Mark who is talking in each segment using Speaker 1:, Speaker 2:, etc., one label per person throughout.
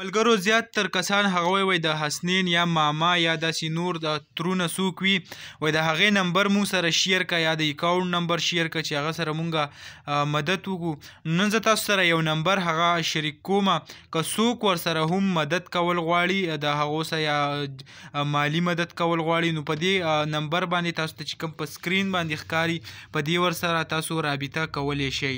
Speaker 1: ملګرو زیات تر کسان هغه وای د حسنین یا ماما یا داسې نور د ترونه څوک وي وای د هغې نمبر مو سره شیر کا یا د اکاونټ نمبر شیر کا چې هغه سره مونږه مدد وکړو نن زه تاسو سره یو نمبر هغه شریک کوم که څوک ورسره هم مدد کول غواړي د هغو سره یا مالی مدد کول غواړي نو په دې نمبر باندې تاسو ته چې کوم په سکرین باندې ښکاری په دې ورسره تاسو رابطه کولی شئ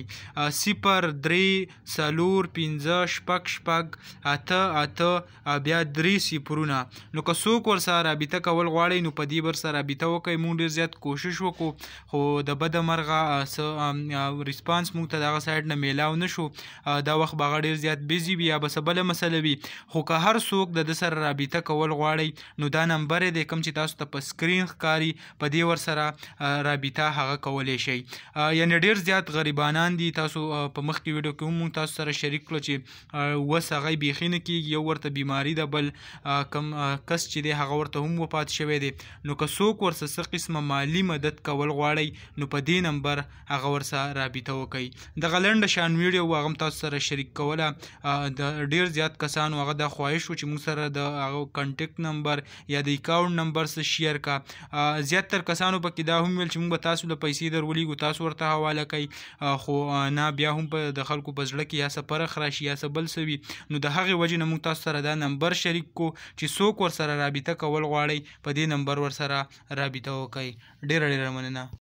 Speaker 1: صفر درې څلور پنځه شپږ شپږ اته اته اته بیا درې صفرونه نو که څوک ورسره رابطه کول غواړي نو په دې ورسره رابطه وکړئ مونږ ډېر زیات کوشش وکړو خو د بده مرغه ریسپانس مونږ ته دغه سایډ نه میلاو نه شو دا وخت به ډیر زیات بیزی وي یا به بله مسله وي خو که هر څوک د ده سره رابطه کول غواړي نو دا نمبر دی کوم چې تاسو ته په سکرین ښکاري په دې ورسره رابطه هغه کولی شئ یعنی ډیر زیات غریبانان دي تاسو په مخکې ویډیو کې هم تاسو سره شریک کړو چې وس هغه بیخي نه کیږي یو ورته بیماری ده بل کم کس چې دی هغه ورته هم وفات شوی دی نو که څوک ورسره څه قسمه مالی مدد کول غواړي نو په دې نمبر هغه ورسره رابطه وکړي دغه لنډه شان ویډیو هغه تاسو سره شریک کوله د ډیر زیات کسانو هغه د خواهش و چې موږ سره د هغه کنټیکټ نمبر یا د اکاونټ نمبر سره شیر کا زیاتره کسانو پکې دا هم ویل چې موږ به تاسو له پیسې درولېږو تاسو ورته حواله کوي خو نه بیا هم په د خلکو په زړه کې یا سفر خراشي یا سبل سوي نو د هغې وجې نه موږ تاسو سره دا نمبر شریک کو چې څوک ورسره رابطه کول غواړئ په دې نمبر ورسره رابطه وکړئ ډیره ډیره مننه